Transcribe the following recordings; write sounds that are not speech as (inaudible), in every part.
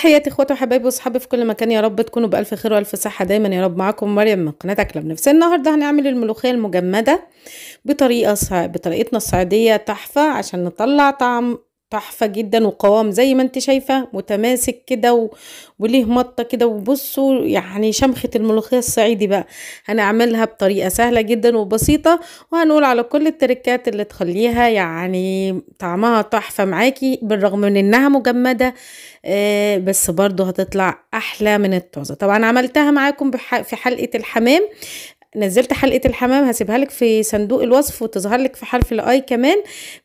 تحياتي اخواتي وحبايبي واصحابي في كل مكان يا رب تكونوا بالف خير والف صحه دايما يا رب معاكم مريم من قناه اكلة نفسي النهارده هنعمل الملوخيه المجمده بطريقه بطريقتنا الصعيديه تحفه عشان نطلع طعم تحفة جدا وقوام زي ما انت شايفة متماسك كده و... وليه مطة كده وبصوا يعني شمخة الملوخية الصعيدي بقى هنعملها بطريقة سهلة جدا وبسيطة وهنقول على كل التركات اللي تخليها يعني طعمها تحفة معاكي بالرغم من انها مجمدة آه بس برضو هتطلع احلى من الطازة طبعا عملتها معاكم بح... في حلقة الحمام نزلت حلقة الحمام هسيبها لك في صندوق الوصف وتظهر لك في حرف الاي كمان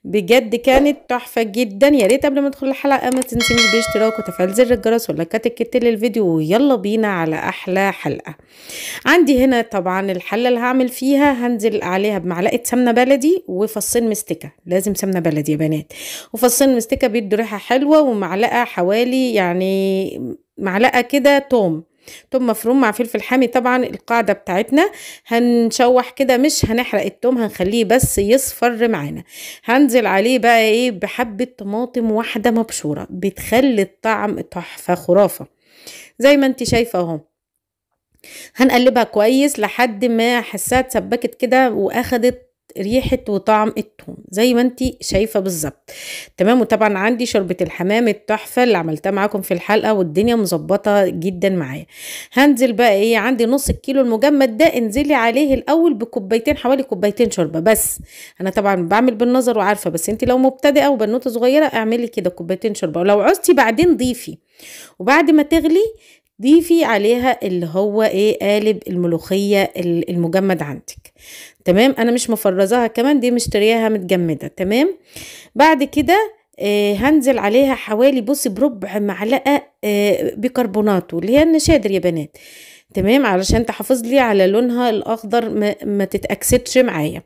بجد كانت تحفة جدا يا ريت قبل ما ادخل الحلقة ما تنسينيش بالاشتراك وتفعيل زر الجرس ولايكات الكتير للفيديو ويلا بينا على احلى حلقة عندي هنا طبعا الحلة اللي هعمل فيها هنزل عليها بمعلقة سمنة بلدي وفصين مستكة لازم سمنة بلدي يا بنات وفصين مستكة بيدوا ريحة حلوة ومعلقة حوالي يعني معلقة كده توم توم مفروم مع فلفل حامي طبعا القاعدة بتاعتنا هنشوح كده مش هنحرق التوم هنخليه بس يصفر معانا هنزل عليه بقى ايه بحبة طماطم واحدة مبشورة بتخلي الطعم تحفة خرافة زي ما انت شايفة اهو هنقلبها كويس لحد ما حسات اتسبكت كده واخدت ريحه وطعم التوم زي ما انت شايفه بالظبط تمام وطبعا عندي شوربه الحمام التحفه اللي عملتها معاكم في الحلقه والدنيا مظبطه جدا معايا هنزل بقى ايه عندي نص الكيلو المجمد ده انزلي عليه الاول بكوبايتين حوالي كوبايتين شوربه بس انا طبعا بعمل بالنظر وعارفه بس انت لو مبتدئه وبنوته صغيره اعملي كده كوبايتين شوربه ولو عوزتي بعدين ضيفي وبعد ما تغلي ضيفي عليها اللي هو ايه قالب الملوخيه المجمد عندك تمام انا مش مفرزاها كمان دي مشترياها متجمده تمام بعد كده آه هنزل عليها حوالي بصي بربع معلقه آه بيكربوناتو اللي هي النشادر يا بنات تمام علشان تحافظ لي على لونها الاخضر ما, ما تتاكسدش معايا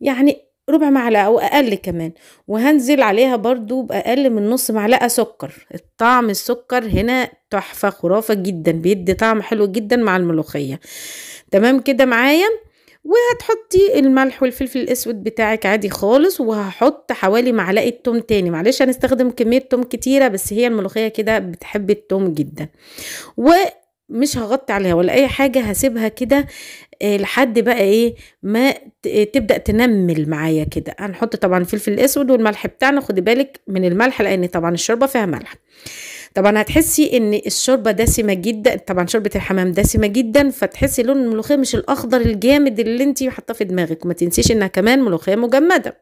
يعني ربع معلقه او اقل كمان وهنزل عليها برضو باقل من نص معلقه سكر الطعم السكر هنا تحفه خرافه جدا بيدي طعم حلو جدا مع الملوخيه تمام كده معايا وهتحطي الملح والفلفل الاسود بتاعك عادي خالص وهحط حوالي معلقه توم تاني معلش هنستخدم كميه توم كتيره بس هي الملوخيه كده بتحب التوم جدا ومش هغطي عليها ولا اي حاجه هسيبها كده آه، لحد بقى ايه ما آه، تبدا تنمل معايا كده هنحط طبعا الفلفل الاسود والملح بتاعنا خدي بالك من الملح لان طبعا الشوربه فيها ملح طبعا هتحسي ان الشوربه دسمه جدا طبعا شوربه الحمام دسمه جدا فتحسي لون الملوخيه مش الاخضر الجامد اللي انت حاطاه في دماغك وما تنسيش انها كمان ملوخيه مجمده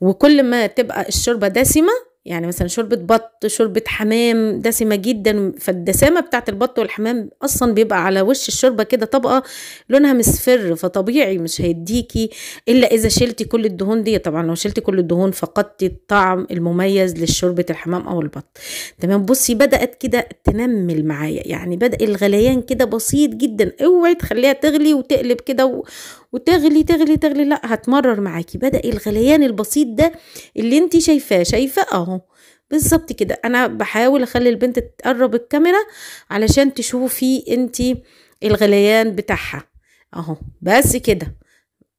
وكل ما تبقى الشوربه دسمه يعني مثلا شوربة بط شوربة حمام دسمة جدا فالدسامة بتاعت البط والحمام أصلا بيبقى على وش الشوربة كده طبقة لونها مصفر فطبيعي مش هيديكي إلا إذا شلتي كل الدهون دي طبعا لو شلتي كل الدهون فقدتي الطعم المميز لشوربة الحمام أو البط تمام بصي بدأت كده تنمل معايا يعني بدأ الغليان كده بسيط جدا اوعي تخليها تغلي وتقلب كده و... وتغلي تغلي تغلي لا هتمرر معاكي بدأ الغليان البسيط ده اللي انت شايفاه شايفاه اهو بالظبط كده انا بحاول اخلي البنت تقرب الكاميرا علشان تشوفي انت الغليان بتاعها اهو بس كده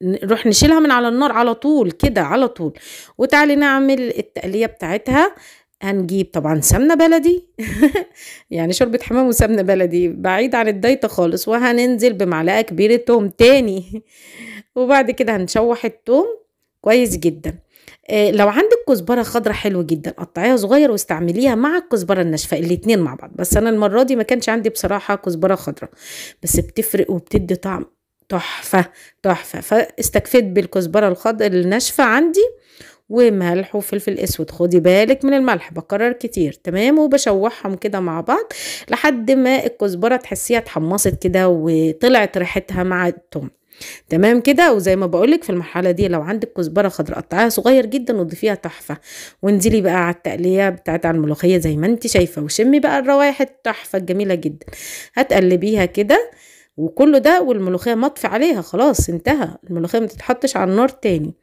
نروح نشيلها من على النار على طول كده على طول وتعالي نعمل التقليه بتاعتها هنجيب طبعا سمنه بلدي (laughs) يعني شوربه حمام وسمنه بلدي بعيد عن الدايت خالص وهننزل بمعلقه كبيره توم تاني (laughs) وبعد كده هنشوح التوم كويس جدا آه، لو عندك كزبره خضراء حلوه جدا قطعيها صغير واستعمليها مع الكزبره الناشفه الاتنين مع بعض بس انا المره دي ما كانش عندي بصراحه كزبره خضراء بس بتفرق وبتدي طعم تحفه تحفه فاستكفيت بالكزبره الخضراء الناشفه عندي وملح وفلفل اسود خدي بالك من الملح بكرر كتير تمام وبشوحهم كده مع بعض لحد ما الكزبره تحسيها اتحمصت كده وطلعت ريحتها مع التوم تمام كده وزي ما بقولك في المرحله دي لو عندك كزبره خضراء قطعيها صغير جدا وضيفيها تحفه وانزلي بقى على التقليه بتاعت على الملوخيه زي ما انت شايفه وشمي بقى الروائح التحفه الجميله جدا هتقلبيها كده وكله ده والملوخيه مطفي عليها خلاص انتهى الملوخيه ما تتحطش على النار تاني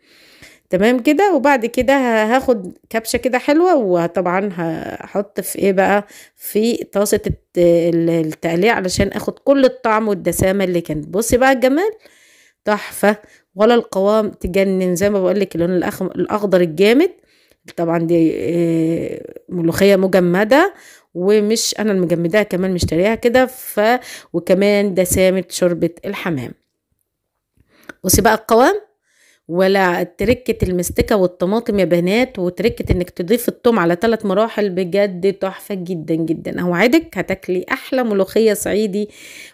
تمام كده وبعد كده هاخد كبشه كده حلوه وطبعا هحط في ايه بقى في طاسه التقليه علشان اخد كل الطعم والدسامه اللي كانت بصي بقى الجمال تحفه ولا القوام تجنن زي ما بقولك اللون الاخضر الجامد طبعا دي آه، ملوخيه مجمده ومش انا المجمداها كمان مشتريها كده ف وكمان دسامه شوربه الحمام بصي بقى القوام ولا تركة المستكة والطماطم يا بنات وتركة انك تضيف الثوم على ثلاث مراحل بجد تحفة جدا جدا اوعدك هتاكلي احلى ملوخية صعيدي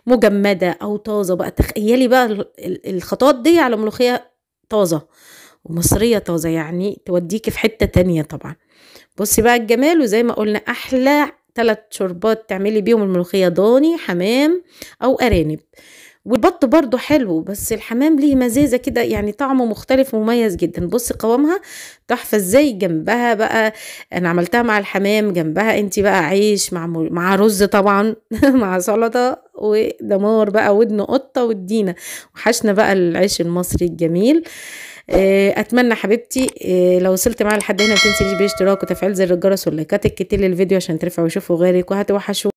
مجمدة او طازة بقى تخيلي بقى الخطوات دي على ملوخية طازة ومصرية طازة يعني توديكي في حتة تانية طبعا بصي بقى الجمال وزي ما قلنا احلى ثلاث شربات تعملي بيهم الملوخية ضاني حمام او ارانب والبط برضو حلو بس الحمام ليه مزازة كده يعني طعمه مختلف ومميز جدا بص قوامها تحفة ازاي جنبها بقى انا عملتها مع الحمام جنبها انت بقى عيش مع مع رز طبعا (laughs) مع سلطة ودمار بقى ودن قطة ودينا وحشنا بقى العيش المصري الجميل آه، اتمنى حبيبتي آه، لو وصلت معايا لحد هنا ما تنسيش باشتراك وتفعيل زر الجرس واللايكات الكتير للفيديو عشان ترفعوا ويشوفوا غيرك وهتوحشوا